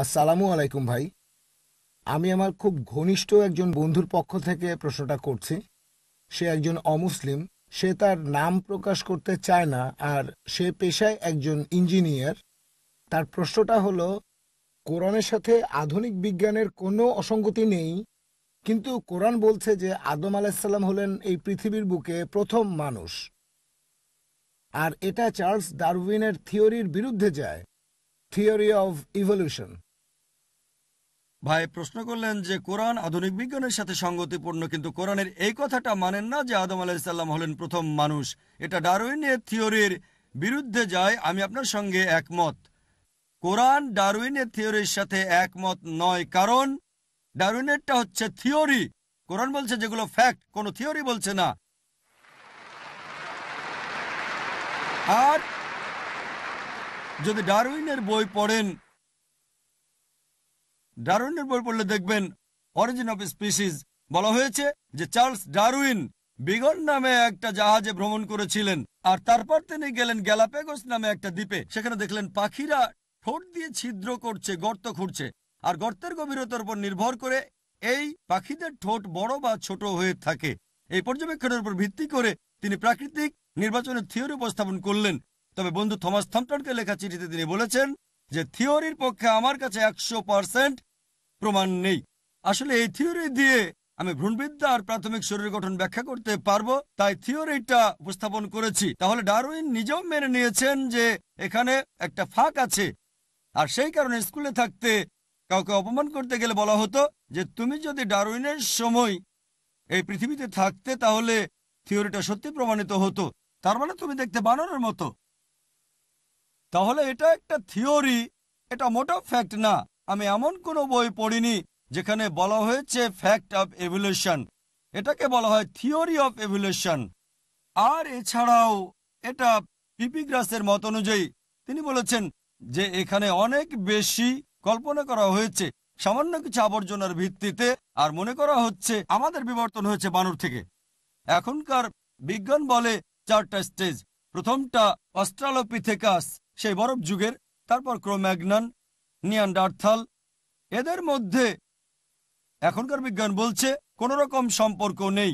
আসসালামু আলাইকুম ভাই আমি আমার খুব ঘনিষ্ঠ একজন বন্ধুর পক্ষ থেকে প্রশ্নটা করছি সে একজন অমুসলিম সে তার নাম প্রকাশ করতে চায় না আর সে পেশায় একজন ইঞ্জিনিয়ার তার প্রশ্নটা হলো কোরআনের সাথে আধুনিক বিজ্ঞানের কোনো অসঙ্গতি নেই কিন্তু কোরআন বলছে যে আদম আলাইসাল্লাম হলেন এই পৃথিবীর বুকে প্রথম মানুষ আর এটা চার্লস ডারউইনের থিওরির বিরুদ্ধে যায় থিওরি অব ইভলিউশন ভাই প্রশ্ন করলেন যে কোরআন আধুনিক বিজ্ঞানের সাথে সঙ্গতিপূর্ণ কিন্তু কোরআনের এই কথাটা মানেন না যে আদম আলাইসাল্লাম হলেন প্রথম মানুষ এটা ডারউইনের থিওরির বিরুদ্ধে যায় আমি আপনার সঙ্গে একমত কোরআন ডারুইনের থিওরির সাথে একমত নয় কারণ ডারউইনেরটা হচ্ছে থিওরি কোরআন বলছে যেগুলো ফ্যাক্ট কোনো থিওরি বলছে না আর যদি ডারউইনের বই পড়েন ডারউইনের বই পড়লে দেখবেন অরিজিন অফ স্পিসিস বলা হয়েছে যে চার্লস ডারউইন বিগন নামে একটা জাহাজে ভ্রমণ করেছিলেন আর তারপর তিনি গেলেন গ্যালাপেগোস নামে একটা দ্বীপে সেখানে দেখলেন পাখিরা ঠোঁট দিয়ে ছিদ্র করছে গর্ত খুঁড়ছে আর গর্তের গভীরতার উপর নির্ভর করে এই পাখিদের ঠোঁট বড় বা ছোট হয়ে থাকে এই পর্যবেক্ষণের উপর ভিত্তি করে তিনি প্রাকৃতিক নির্বাচনের থিওরি উপস্থাপন করলেন তবে বন্ধু থমাস থম্পটনকে লেখা চিঠিতে তিনি বলেছেন যে থিওরির পক্ষে আমার কাছে একশো পার্সেন্ট প্রমাণ নেই আসলে এই থিওরি দিয়ে আমি ভ্রূণবিদ্যা আর প্রাথমিক শরীর গঠন ব্যাখ্যা করতে পারবো তাই থিওরিটা উপস্থাপন করেছি তাহলে ডারউইন নিজেও মেনে নিয়েছেন যে এখানে একটা ফাঁক আছে আর সেই কারণে স্কুলে থাকতে কাউকে অপমান করতে গেলে বলা হতো যে তুমি যদি ডারউইনের সময় এই পৃথিবীতে থাকতে তাহলে থিওরিটা সত্যি প্রমাণিত হতো তার মানে তুমি দেখতে বানানোর মতো তাহলে এটা একটা থিওরি এটা মোটো ফ্যাক্ট না আমি এমন কোনো বই পড়িনি যেখানে বলা হয়েছে ফ্যাক্ট অফ এভলিউশন এটাকে বলা হয় থিওরি অফ এভলিউশন আর এছাড়াও এটা পিপিগ্রাসের মত অনুযায়ী তিনি বলেছেন যে এখানে অনেক বেশি কল্পনা করা হয়েছে সামান্য কিছু আবর্জনার ভিত্তিতে আর মনে করা হচ্ছে আমাদের বিবর্তন হয়েছে বানর থেকে এখনকার বিজ্ঞান বলে চারটা স্টেজ প্রথমটা অস্ট্রালোপিথেকাস সেই বরফ যুগের তারপর ক্রোম্যাগনান নিয়ান্ডার্থাল এদের মধ্যে এখনকার বিজ্ঞান বলছে কোন রকম সম্পর্ক নেই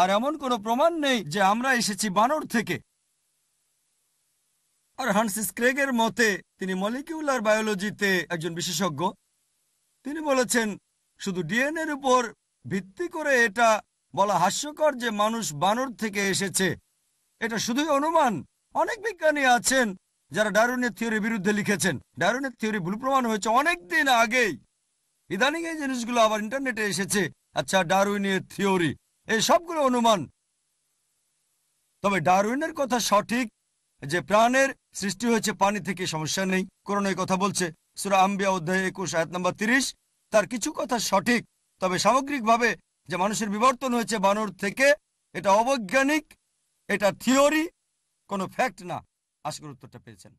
আর এমন কোন প্রমাণ নেই যে আমরা এসেছি বানর থেকে আর হানসিস ক্রেগের মতে তিনি মলিকিউলার বায়োলজিতে একজন বিশেষজ্ঞ তিনি বলেছেন শুধু ডিএনএর উপর ভিত্তি করে এটা বলা হাস্যকর যে মানুষ বানর থেকে এসেছে এটা শুধুই অনুমান অনেক বিজ্ঞানী আছেন যারা ডায়রনের থিওরির বিরুদ্ধে লিখেছেন ডায়রনের থিওরি ভুল প্রমাণ হয়েছে অনেক দিন আগেই ইদানিং এই জিনিসগুলো আবার ইন্টারনেটে এসেছে আচ্ছা ডারুইনের থিওরি এই সবগুলো অনুমান তবে ডারউইনের কথা সঠিক যে প্রাণের সৃষ্টি হয়েছে পানি থেকে সমস্যা নেই কোন কথা বলছে সুরা আম্বিয়া অধ্যায় একুশ আয়াত নম্বর তিরিশ তার কিছু কথা সঠিক তবে সামগ্রিকভাবে যে মানুষের বিবর্তন হয়েছে বানর থেকে এটা অবৈজ্ঞানিক এটা থিওরি কোনো ফ্যাক্ট না আশা করি উত্তরটা পেয়েছেন